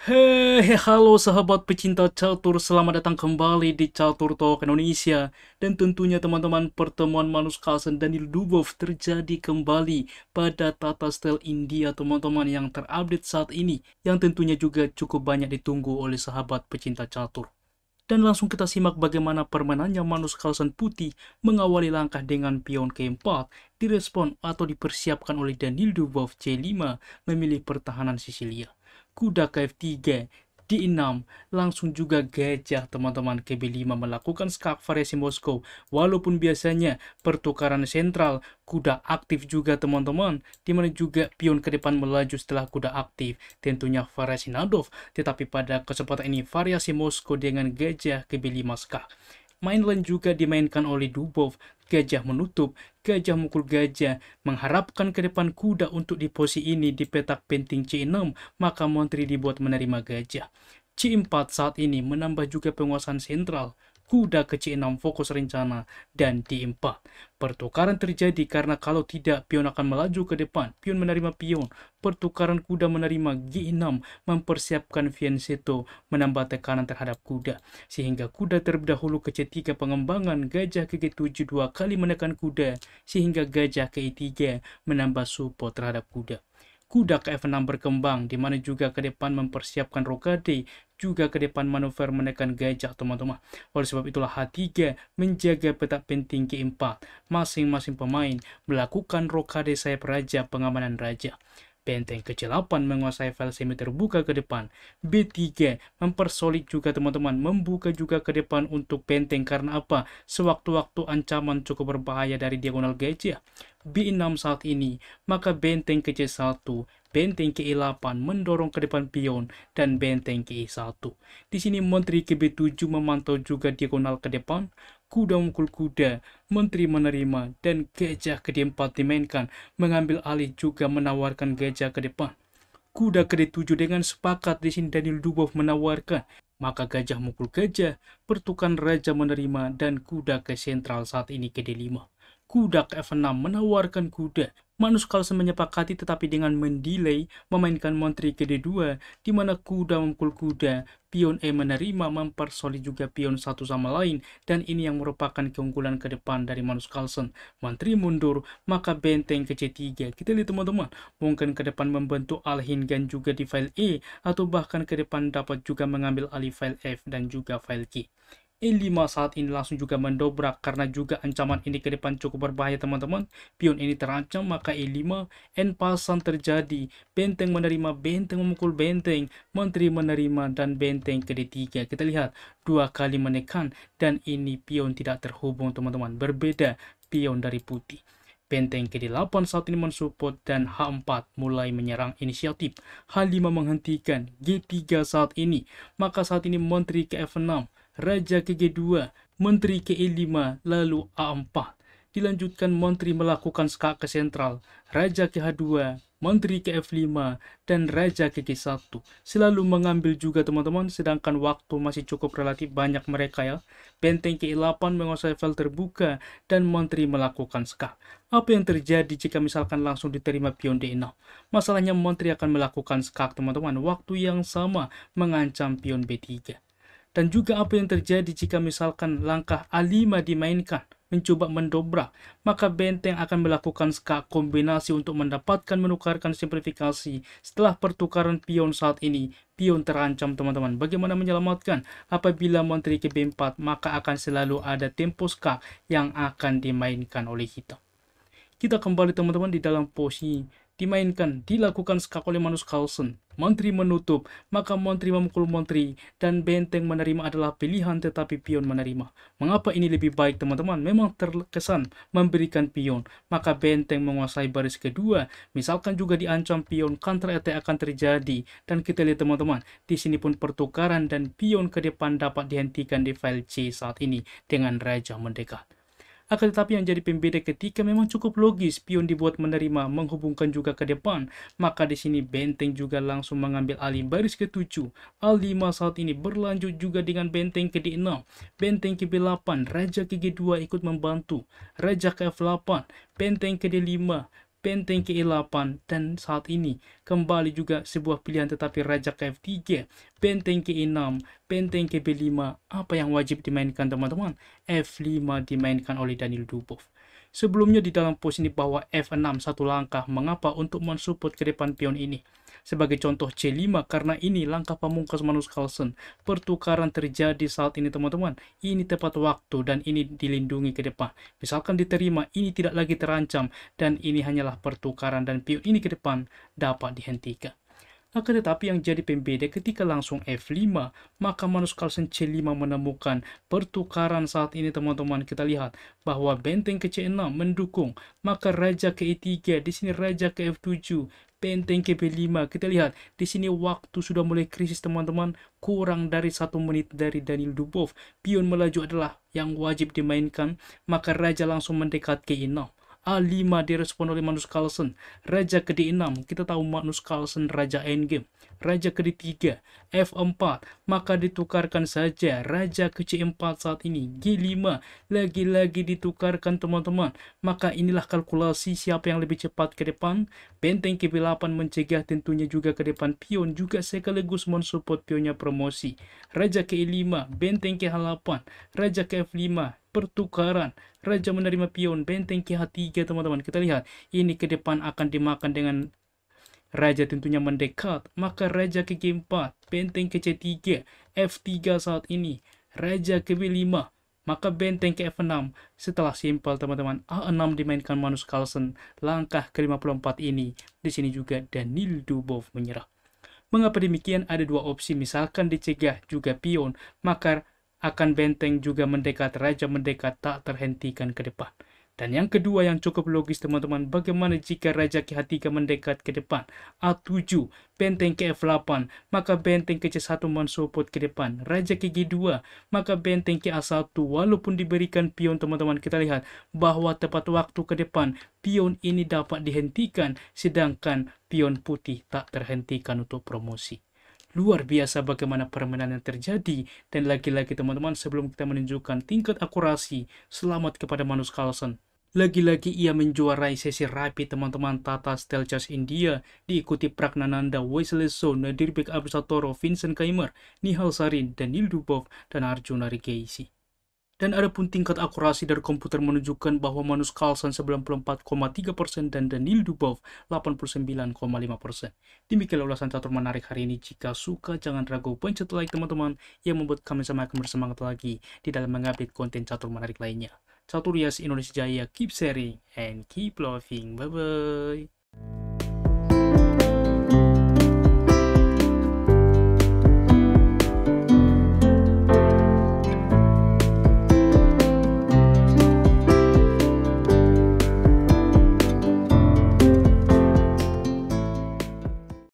Hei, halo sahabat pecinta catur, selamat datang kembali di Catur Talk Indonesia. Dan tentunya teman-teman, pertemuan Manus Carlsen dan Dubov terjadi kembali pada Tata Stel India teman-teman yang terupdate saat ini. Yang tentunya juga cukup banyak ditunggu oleh sahabat pecinta catur. Dan langsung kita simak bagaimana permainannya Manus Carlsen putih mengawali langkah dengan pion keempat, direspon atau dipersiapkan oleh Daniel Dubov C5 memilih pertahanan Sicilia kuda ke f 3 D6, langsung juga gajah teman-teman ke B5 melakukan skak variasi Moskow. Walaupun biasanya pertukaran sentral, kuda aktif juga teman-teman, dimana juga pion ke depan melaju setelah kuda aktif. Tentunya variasi Nadov, tetapi pada kesempatan ini variasi Moskow dengan gajah ke B5 skak. Mainland juga dimainkan oleh Dubov, gajah menutup, gajah mukul gajah, mengharapkan ke depan kuda untuk di posisi ini di petak penting C6, maka Montri dibuat menerima gajah. C4 saat ini menambah juga penguasaan sentral kuda kecil 6 fokus rencana dan D4. Pertukaran terjadi karena kalau tidak pion akan melaju ke depan, pion menerima pion, pertukaran kuda menerima G6 mempersiapkan fianceto menambah tekanan terhadap kuda, sehingga kuda terdahulu ke C3 pengembangan gajah ke G7 dua kali menekan kuda, sehingga gajah ke E3 menambah support terhadap kuda kuda ke F6 berkembang, di mana juga ke depan mempersiapkan rokade, juga ke depan manuver menekan gajah, teman-teman. Oleh sebab itulah H3 menjaga petak penting keempat 4 Masing-masing pemain melakukan rokade sayap raja, pengamanan raja. Benteng ke-8 menguasai file semi terbuka ke depan. B3 mempersolid juga teman-teman, membuka juga ke depan untuk benteng karena apa? Sewaktu-waktu ancaman cukup berbahaya dari diagonal gajah. B6 saat ini, maka benteng ke C1 benteng ke-8 mendorong ke depan pion, dan benteng ke-1. Di sini menteri ke 7 memantau juga diagonal ke depan, kuda mukul kuda, menteri menerima, dan gajah ke 4 dimainkan, mengambil alih juga menawarkan gajah ke depan. Kuda ke 7 dengan sepakat di sini Daniel Dubov menawarkan, maka gajah mukul gajah, pertukan raja menerima, dan kuda ke sentral saat ini ke D5 kuda ke F6 menawarkan kuda. Manus Carlsen menyepakati tetapi dengan mendelay memainkan Montri ke D2 di mana kuda memukul kuda, pion E menerima mempersolid juga pion satu sama lain dan ini yang merupakan keunggulan ke depan dari Manus Carlsen. Montri mundur, maka benteng ke C3. Kita lihat teman-teman, mungkin ke depan membentuk Alhingan juga di file E atau bahkan ke depan dapat juga mengambil alih file F dan juga file G. E5 saat ini langsung juga mendobrak karena juga ancaman ini ke depan cukup berbahaya teman-teman. Pion ini terancam maka E5 en pasan terjadi. Benteng menerima, benteng memukul benteng, menteri menerima dan benteng ke D3. Kita lihat dua kali menekan dan ini pion tidak terhubung teman-teman. Berbeda pion dari putih. Benteng ke-8 saat ini mensupport dan H4 mulai menyerang inisiatif. H5 menghentikan G3 saat ini. Maka saat ini menteri ke F6 Raja KG2, Menteri KE5, lalu A4. Dilanjutkan Menteri melakukan skak ke sentral, Raja KH2, Menteri KF5, dan Raja KG1. Selalu mengambil juga teman-teman, sedangkan waktu masih cukup relatif banyak mereka ya. Benteng KE8 menguasai file terbuka, dan Menteri melakukan skak. Apa yang terjadi jika misalkan langsung diterima pion D6? Masalahnya Menteri akan melakukan skak teman-teman, waktu yang sama mengancam pion B3 dan juga apa yang terjadi jika misalkan langkah A5 dimainkan mencoba mendobrak, maka benteng akan melakukan skak kombinasi untuk mendapatkan menukarkan simplifikasi setelah pertukaran pion saat ini. Pion terancam teman-teman. Bagaimana menyelamatkan? Apabila menteri ke B4, maka akan selalu ada tempo skak yang akan dimainkan oleh kita. Kita kembali teman-teman di dalam posisi dimainkan, dilakukan skak oleh Manus Carlsen. Menteri menutup, maka menteri memukul menteri dan benteng menerima adalah pilihan tetapi pion menerima. Mengapa ini lebih baik teman-teman? Memang terkesan memberikan pion, maka benteng menguasai baris kedua. Misalkan juga diancam pion, counter attack akan terjadi. Dan kita lihat teman-teman, di sini pun pertukaran dan pion ke depan dapat dihentikan di file C saat ini dengan Raja mendekat. Akan tetapi yang jadi pembeda ketika memang cukup logis pion dibuat menerima menghubungkan juga ke depan. Maka di sini benteng juga langsung mengambil alih baris ke-7. A5 saat ini berlanjut juga dengan benteng ke 6 Benteng ke B8, raja ke G2 ikut membantu. Raja ke F8, benteng ke D5, benteng ke-8 dan saat ini kembali juga sebuah pilihan tetapi raja ke F3, benteng ke-6, benteng ke-5, b apa yang wajib dimainkan teman-teman? F5 dimainkan oleh Daniel Dubov. Sebelumnya di dalam pos ini bahwa F6 satu langkah, mengapa untuk mensupport ke depan pion ini? Sebagai contoh C5, karena ini langkah pamungkas manus Carlsen. Pertukaran terjadi saat ini teman-teman. Ini tepat waktu dan ini dilindungi ke depan. Misalkan diterima, ini tidak lagi terancam dan ini hanyalah pertukaran dan pion ini ke depan dapat dihentikan. Akan tetapi yang jadi pembeda ketika langsung F5, maka manus Carlsen C5 menemukan pertukaran saat ini teman-teman. Kita lihat bahwa benteng ke C6 mendukung, maka raja ke E3, di sini raja ke F7, benteng ke B5. Kita lihat di sini waktu sudah mulai krisis teman-teman, kurang dari satu menit dari Daniel Dubov. Pion melaju adalah yang wajib dimainkan, maka raja langsung mendekat ke E6 A5 direspon oleh Magnus Carlsen. Raja ke D6, kita tahu Magnus Carlsen raja endgame. Raja ke D3, F4, maka ditukarkan saja raja ke C4 saat ini. G5, lagi-lagi ditukarkan teman-teman. Maka inilah kalkulasi siapa yang lebih cepat ke depan. Benteng ke 8 mencegah tentunya juga ke depan pion, juga sekaligus mensupport pionnya promosi. Raja ke E5, benteng ke H8, raja ke F5, pertukaran. Raja menerima pion benteng KH3 teman-teman. Kita lihat, ini ke depan akan dimakan dengan Raja tentunya mendekat, maka Raja ke G4, benteng ke C3, F3 saat ini, Raja ke B5, maka benteng ke F6 setelah simpel teman-teman A6 dimainkan manus Carlsen langkah ke-54 ini di sini juga Danil Dubov menyerah mengapa demikian ada dua opsi misalkan dicegah juga pion maka akan benteng juga mendekat raja mendekat tak terhentikan ke depan. Dan yang kedua yang cukup logis teman-teman, bagaimana jika Raja KH3 mendekat ke depan, A7, benteng ke F8, maka benteng ke C1 mensupport ke depan, Raja ke G2, maka benteng ke A1, walaupun diberikan pion teman-teman, kita lihat bahwa tepat waktu ke depan, pion ini dapat dihentikan, sedangkan pion putih tak terhentikan untuk promosi. Luar biasa bagaimana permainan yang terjadi. Dan lagi-lagi teman-teman sebelum kita menunjukkan tingkat akurasi, selamat kepada Manus Carlsen. Lagi-lagi ia menjuarai sesi rapi teman-teman Tata Stelchas India, diikuti Pragnananda, Wesley Nadir Nadirbek Abusatoro, Vincent Kaimer, Nihal Sarin, Daniel Dubov, dan Arjuna Rikeisi dan ada pun tingkat akurasi dari komputer menunjukkan bahwa Manus Carlsen 94,3% dan Daniel Dubov 89,5%. Demikian ulasan catur menarik hari ini. Jika suka, jangan ragu pencet like teman-teman yang membuat kami semakin bersemangat lagi di dalam mengupdate konten catur menarik lainnya. Catur Yas Indonesia Jaya, keep sharing and keep loving. Bye-bye.